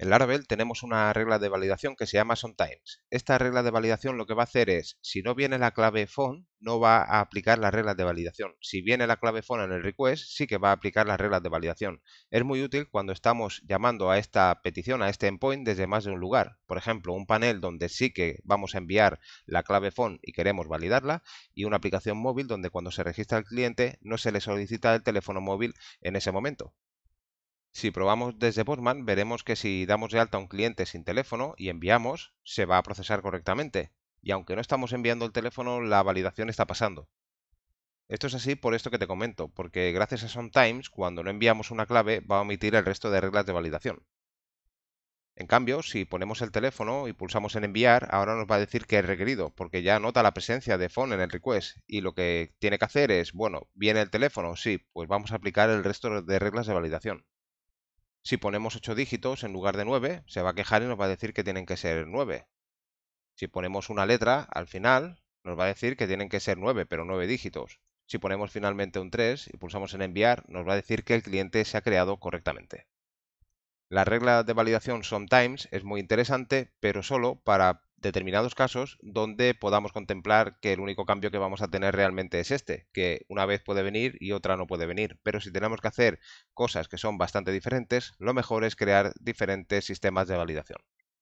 En Laravel tenemos una regla de validación que se llama sometimes. Esta regla de validación lo que va a hacer es, si no viene la clave phone, no va a aplicar las reglas de validación. Si viene la clave phone en el request, sí que va a aplicar las reglas de validación. Es muy útil cuando estamos llamando a esta petición, a este endpoint, desde más de un lugar. Por ejemplo, un panel donde sí que vamos a enviar la clave phone y queremos validarla, y una aplicación móvil donde cuando se registra el cliente no se le solicita el teléfono móvil en ese momento. Si probamos desde Postman, veremos que si damos de alta a un cliente sin teléfono y enviamos, se va a procesar correctamente. Y aunque no estamos enviando el teléfono, la validación está pasando. Esto es así por esto que te comento, porque gracias a sometimes, cuando no enviamos una clave, va a omitir el resto de reglas de validación. En cambio, si ponemos el teléfono y pulsamos en enviar, ahora nos va a decir que es requerido, porque ya nota la presencia de phone en el request y lo que tiene que hacer es, bueno, viene el teléfono, sí, pues vamos a aplicar el resto de reglas de validación. Si ponemos 8 dígitos en lugar de 9, se va a quejar y nos va a decir que tienen que ser 9. Si ponemos una letra al final, nos va a decir que tienen que ser 9, pero 9 dígitos. Si ponemos finalmente un 3 y pulsamos en enviar, nos va a decir que el cliente se ha creado correctamente. La regla de validación sometimes es muy interesante, pero solo para determinados casos donde podamos contemplar que el único cambio que vamos a tener realmente es este, que una vez puede venir y otra no puede venir. Pero si tenemos que hacer cosas que son bastante diferentes, lo mejor es crear diferentes sistemas de validación.